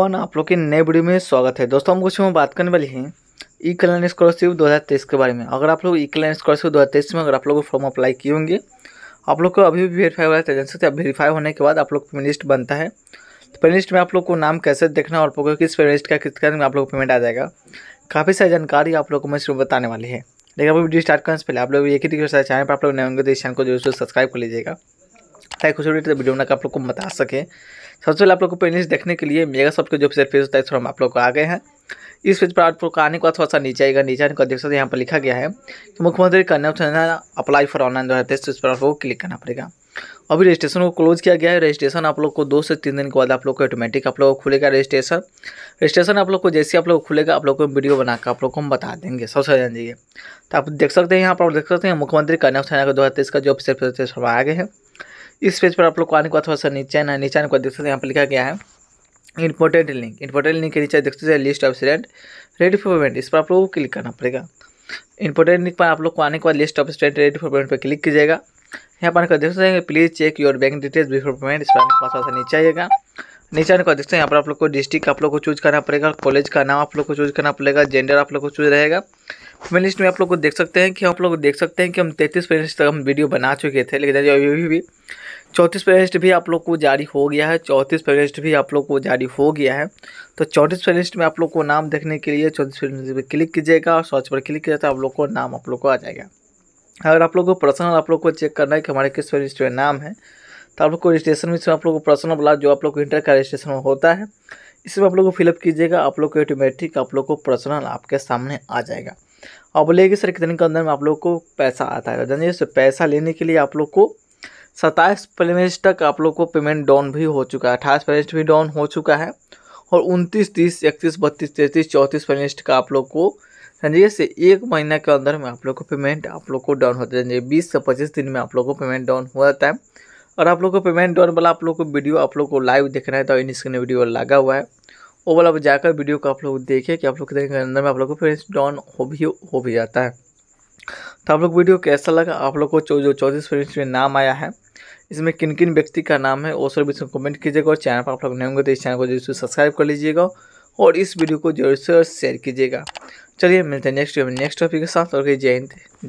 कौन आप लोग के नए वीडियो में स्वागत है दोस्तों हम कुछ में बात करने वाली हैं ई कल्याण स्कॉलरशिप 2023 के बारे में अगर आप लोग ई कल्याण स्कॉलरशिप 2023 में अगर आप लोग फॉर्म अप्लाई किए होंगे आप लोग को अभी भी वेरीफाई हो है एजेंसी तो से अब वेरीफाई होने के बाद आप लोग पेमेंट लिस्ट बनता है तो पेमेंट लिस्ट में आप लोग को नाम कैसे देखना और किस पेमेंट लिस्ट का किस में आप लोग पेमेंट आ जाएगा काफ़ी सारी जानकारी आप लोग को मैं इसमें बताने वाली है लेकिन अभी वीडियो स्टार्ट करने से पहले आप लोग एक ही चैनल पर आप लोग नए होंगे तो इस चैनल को जरूर सब्सक्राइब कर लीजिएगा ताकि कुछ भी वीडियो बनाकर आप लोग को बता सके सबसे पहले आप लोग को पेनिस देखने के लिए मेगा सॉफ्ट के जो पेज होता है इस हम आप लोग को आ गए हैं इस पेज पर आप लोग को आने के बाद थोड़ा सा नीचे आएगा नीचे आने का देख सकते हैं यहाँ पर लिखा गया है कि मुख्यमंत्री कन्या अप्लाई फॉर ऑनलाइन जो है इस पर आप लोग को क्लिक करना पड़ेगा अभी रजिस्ट्रेशन को क्लोज किया गया है रजिस्ट्रेशन आप लोग को दो से तीन दिन के बाद आप लोग को ऑटोमेटिक आप लोग को खुलेगा रजिस्ट्रेशन रजिस्ट्रेशन आप लोग को जैसे आप लोग को खुलेगा आप लोग को वीडियो बनाकर आप लोग को हम बता देंगे सबसे जान जाइए तो आप देख सकते हैं यहाँ पर देख सकते हैं मुख्यमंत्री कन्या सेना का दो हज़ार तेईस का जो ऑफिसर आ गए हैं इस पेज पर आप लोग को आने को थोड़ा सा नीचे ना नीचे आने को देख सकते हैं तो यहाँ पर लिखा गया है इम्पोर्टेंट लिंक इंपॉर्टेंट लिंक के नीचे देख सकते हैं list of student ready for payment इस पर आप लोगों को क्लिक करना पड़ेगा इम्पोर्टेंट लिंक पर आप लोग को आने के बाद list of student ready for payment पर क्लिक कीजिएगा यहाँ पर देख सकते हैं please check your bank details before payment इस पर आने के बाद थोड़ा सा नीचे आइएगा नीचे आने को देखते हैं यहाँ पर आप लोग को डिस्ट्रिक्ट आप लोग को चूज करना पड़ेगा कॉलेज का नाम आप लोग को चूज करना पड़ेगा जेंडर आप लोग को चूज रहेगा फैनलिस्ट में आप लोग को देख सकते हैं कि आप लोग देख सकते हैं कि हम तैंतीस फैनलिस्ट तक हम वीडियो बना चुके थे लेकिन अभी भी चौंतीस फैनलिस्ट भी आप लोग को जारी हो गया है चौंतीस फैनलिस्ट भी आप लोग को जारी हो गया है तो चौंतीस फैनलिस्ट में आप लोग को नाम देखने के लिए चौंतीस फैनलिस्ट पर क्लिक कीजिएगा और सर्च पर क्लिक किया तो आप लोग को नाम आप लोग को आ जाएगा अगर आप लोग को पर्सनल आप लोग को चेक करना है कि हमारे किस फैनलिस्ट में नाम है तो आप लोग को रजिस्ट्रेशन में आप लोग को पर्सनल वाला जो आप लोग को इंटर का रजिस्ट्रेशन होता है इसमें आप लोग को फिलअप कीजिएगा आप लोग को ऑटोमेटिक आप लोग को पर्सनल आपके सामने आ जाएगा अब कि सर कितने के अंदर में आप लोग को पैसा आता है जानिए सर पैसा लेने के लिए आप लोग को सत्ताईस पेमेंट तक आप लोग को पेमेंट डाउन भी हो चुका है अट्ठाईस परसेंट भी डाउन हो चुका है और उनतीस तीस इकतीस बत्तीस तैंतीस चौंतीस पेमेंट का आप लोग को समझिए से एक महीना के अंदर में आप लोग को पेमेंट आप लोग को डाउन होता है बीस से पच्चीस दिन में आप लोग को पेमेंट डाउन हो जाता है और आप लोग को पेमेंट डाउन वाला आप लोग को वीडियो आप लोग को लाइव देखना है तो इन स्क्रीन वीडियो लगा हुआ है ओवल आप जाकर वीडियो को आप लोग देखें कि आप लोग कितने अंदर में आप लोग को फ्रेंड्स डॉन हो भी हो भी जाता है तो आप लोग वीडियो कैसा लगा आप लोग को जो चौबीस फ्रेंड्स में नाम आया है इसमें किन किन व्यक्ति का नाम है वो सब इसमें कमेंट कीजिएगा और चैनल पर आप लोग नहीं होंगे तो इस चैनल को जरूर से सब्सक्राइब कर लीजिएगा और इस वीडियो को जरूर से शेयर कीजिएगा चलिए मिलते हैं नेक्स्ट नेक्स्ट टॉपिक के साथ और जय हिंद